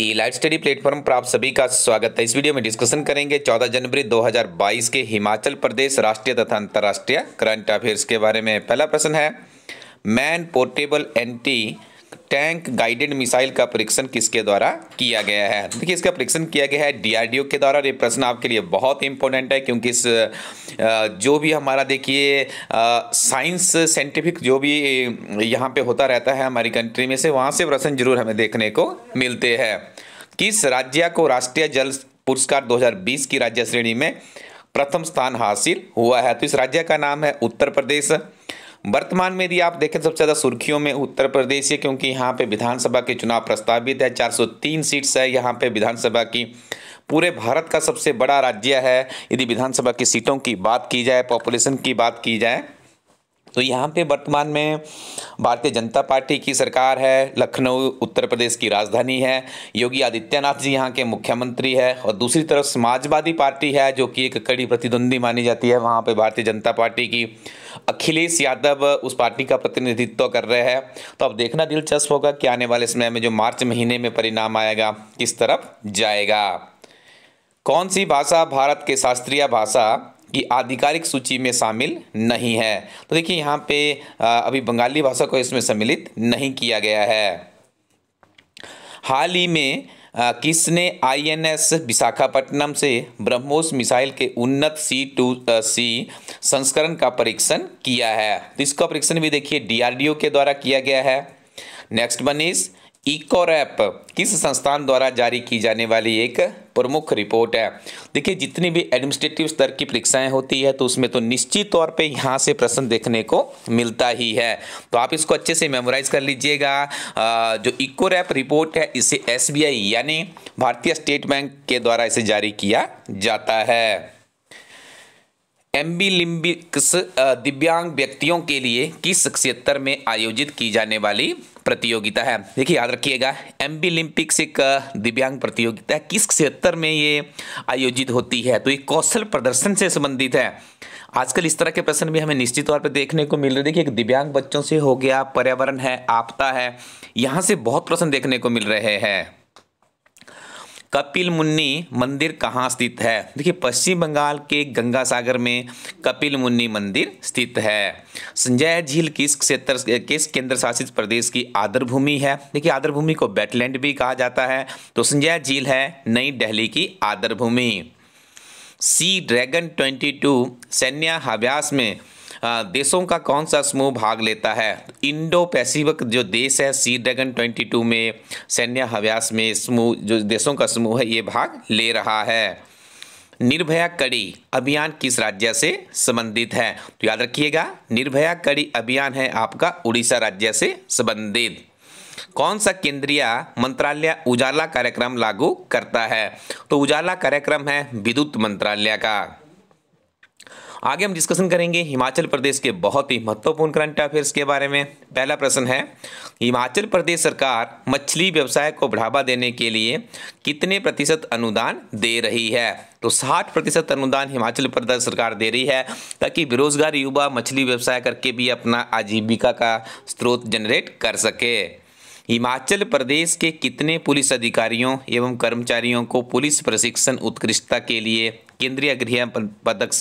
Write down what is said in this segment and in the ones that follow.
ई life study platform पर आप सभी का स्वागत है इस वीडियो में डिस्कशन करेंगे 14 जनवरी 2022 के हिमाचल प्रदेश राष्ट्रीय तथा अंतर्राष्ट्रीय करंट अफेयर्स के बारे में पहला प्रश्न है man portable anti tank guided missile का परीक्षण किसके द्वारा किया गया है देखिए इसका परीक्षण किया गया है डीआरडीओ के द्वारा ये प्रश्न आपके लिए बहुत इंपॉर्टेंट है क्योंकि इस जो भी हमारा देखिए साइंस साइंटिफिक जो भी यहाँ पे होता रहता है हमारी कंट्री में से वहाँ से प्रश्न जरूर हमें देखने को मिलते हैं किस राज्य को राष्ट्रीय जल पुरस्कार दो की राज्य श्रेणी में प्रथम स्थान हासिल हुआ है तो इस राज्य का नाम है उत्तर प्रदेश वर्तमान में यदि आप देखें तो सबसे ज़्यादा सुर्खियों में उत्तर प्रदेश है क्योंकि यहाँ पे विधानसभा के चुनाव प्रस्तावित है 403 सीट्स है यहाँ पे विधानसभा की पूरे भारत का सबसे बड़ा राज्य है यदि विधानसभा की सीटों की बात की जाए पॉपुलेशन की बात की जाए तो यहाँ पे वर्तमान में भारतीय जनता पार्टी की सरकार है लखनऊ उत्तर प्रदेश की राजधानी है योगी आदित्यनाथ जी यहाँ के मुख्यमंत्री है और दूसरी तरफ समाजवादी पार्टी है जो कि एक कड़ी प्रतिद्वंदी मानी जाती है वहाँ पर भारतीय जनता पार्टी की अखिलेश यादव उस पार्टी का प्रतिनिधित्व कर रहे हैं तो अब देखना दिलचस्प होगा कि आने वाले समय में जो मार्च महीने में परिणाम आएगा किस तरफ जाएगा कौन सी भाषा भारत के शास्त्रीय भाषा की आधिकारिक सूची में शामिल नहीं है तो देखिए यहाँ पे अभी बंगाली भाषा को इसमें सम्मिलित नहीं किया गया है हाल ही में किसने आईएनएस विशाखापट्टनम से ब्रह्मोस मिसाइल के उन्नत सी टू सी संस्करण का परीक्षण किया है तो इसका परीक्षण भी देखिए डीआरडीओ के द्वारा किया गया है नेक्स्ट बनीस इकोरैप किस संस्थान द्वारा जारी की जाने वाली एक प्रमुख रिपोर्ट है देखिए जितनी भी एडमिनिस्ट्रेटिव स्तर की परीक्षाएं होती है तो उसमें तो निश्चित तौर पे यहाँ से प्रश्न देखने को मिलता ही है तो आप इसको अच्छे से मेमोराइज कर लीजिएगा जो इकोरैप रिपोर्ट है इसे एसबीआई यानी भारतीय स्टेट बैंक के द्वारा इसे जारी किया जाता है एम्बीलिम्बिक्स दिव्यांग व्यक्तियों के लिए किस शख्सियतर में आयोजित की जाने वाली प्रतियोगिता है देखिए याद रखिएगा एम्बीलिम्पिक्स एक दिव्यांग प्रतियोगिता है किस क्षेत्र में ये आयोजित होती है तो ये कौशल प्रदर्शन से संबंधित है आजकल इस तरह के प्रश्न भी हमें निश्चित तौर पर देखने को मिल रहे देखिए एक दिव्यांग बच्चों से हो गया पर्यावरण है आपदा है यहाँ से बहुत प्रश्न देखने को मिल रहे हैं कपिल मुन्नी मंदिर कहाँ स्थित है देखिए पश्चिम बंगाल के गंगा सागर में कपिल मुन्नी मंदिर स्थित है संजय झील किस क्षेत्र किस केंद्र शासित प्रदेश की आदर भूमि है देखिए आदर भूमि को बेटलैंड भी कहा जाता है तो संजय झील है नई दिल्ली की आदर भूमि सी ड्रैगन ट्वेंटी टू सैन्य हव्यास में देशों का कौन सा समूह भाग लेता है इंडो पैसिफिक जो देश है सी ड्रैगन टू में सैन्य हव्यास में समूह जो देशों का समूह है ये भाग ले रहा है निर्भया कड़ी अभियान किस राज्य से संबंधित है तो याद रखिएगा निर्भया कड़ी अभियान है आपका उड़ीसा राज्य से संबंधित कौन सा केंद्रीय मंत्रालय उजाला कार्यक्रम लागू करता है तो उजाला कार्यक्रम है विद्युत मंत्रालय का आगे हम डिस्कशन करेंगे हिमाचल प्रदेश के बहुत ही महत्वपूर्ण करंट अफेयर्स के बारे में पहला प्रश्न है हिमाचल प्रदेश सरकार मछली व्यवसाय को बढ़ावा देने के लिए कितने प्रतिशत अनुदान दे रही है तो 60 प्रतिशत अनुदान हिमाचल प्रदेश सरकार दे रही है ताकि बेरोजगार युवा मछली व्यवसाय करके भी अपना आजीविका का स्रोत जनरेट कर सके हिमाचल प्रदेश के कितने पुलिस अधिकारियों एवं कर्मचारियों को पुलिस प्रशिक्षण उत्कृष्टता के लिए केंद्रीय गृह पदक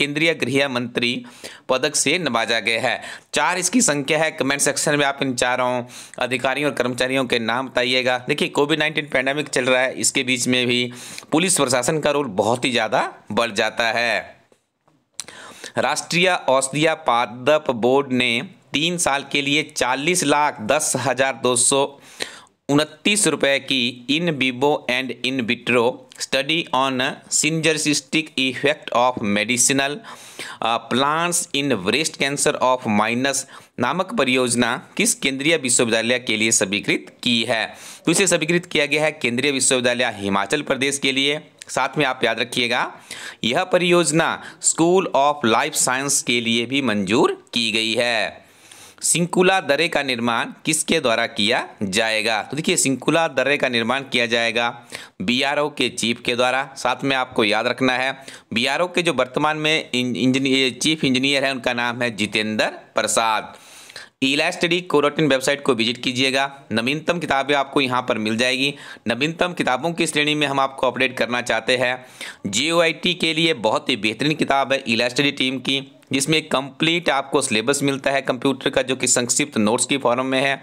केंद्रीय गृह मंत्री पदक से नवाजा गया है चार इसकी संख्या है कमेंट सेक्शन में आप इन चारों अधिकारियों और कर्मचारियों के नाम बताइएगा देखिए कोविड नाइन्टीन पैंडेमिक चल रहा है इसके बीच में भी पुलिस प्रशासन का रोल बहुत ही ज़्यादा बढ़ जाता है राष्ट्रीय औषधीय पादप बोर्ड ने तीन साल के लिए चालीस लाख दस हज़ार दो सौ उनतीस रुपये की in vivo and in vitro study on synergistic effect of medicinal plants in breast cancer of minus नामक परियोजना किस केंद्रीय विश्वविद्यालय के लिए स्वीकृत की है तो इसे स्वीकृत किया गया है केंद्रीय विश्वविद्यालय हिमाचल प्रदेश के लिए साथ में आप याद रखिएगा यह परियोजना स्कूल ऑफ लाइफ साइंस के लिए भी मंजूर की गई है सिंकुला दर्रे का निर्माण किसके द्वारा किया जाएगा तो देखिए सिंकुला दर्रे का निर्माण किया जाएगा बीआरओ के चीफ के द्वारा साथ में आपको याद रखना है बीआरओ के जो वर्तमान में इंजीनियर चीफ इंजीनियर है उनका नाम है जितेंद्र प्रसाद इलास्टडी स्टडी कोरोटिन वेबसाइट को विजिट कीजिएगा नवीनतम किताबें आपको यहाँ पर मिल जाएगी नवीनतम किताबों की श्रेणी में हम आपको अपडेट करना चाहते हैं जे के लिए बहुत ही बेहतरीन किताब है इलास्टडी टीम की जिसमें कंप्लीट आपको सिलेबस मिलता है कंप्यूटर का जो कि संक्षिप्त नोट्स की फॉर्म में है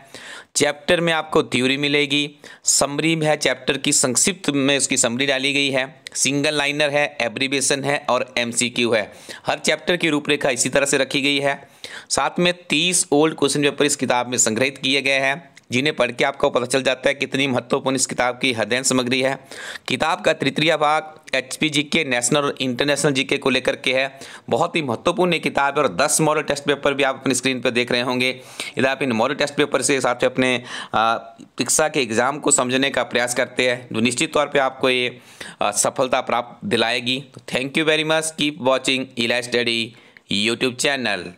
चैप्टर में आपको थ्योरी मिलेगी समरी में है चैप्टर की संक्षिप्त में उसकी समरी डाली गई है सिंगल लाइनर है एब्रीवेशन है और एम है हर चैप्टर की रूपरेखा इसी तरह से रखी गई है साथ में तीस ओल्ड क्वेश्चन पेपर इस किताब में संग्रहित किए गए हैं जिन्हें पढ़ के आपको पता चल जाता है कितनी महत्वपूर्ण इस किताब की हृदय सामग्री है किताब का तृतीय भाग एच पी जी के नेशनल और इंटरनेशनल जी के को लेकर के है बहुत ही महत्वपूर्ण ये किताब है और दस मॉडल टेस्ट पेपर भी आप अपनी स्क्रीन पर देख रहे होंगे यदि आप इन मॉडल टेस्ट पेपर से साथ से अपने शिक्षा के एग्ज़ाम को समझने का प्रयास करते हैं जो तो निश्चित तौर पर आपको ये सफलता प्राप्त दिलाएगी तो thank you very much keep watching Ila study YouTube channel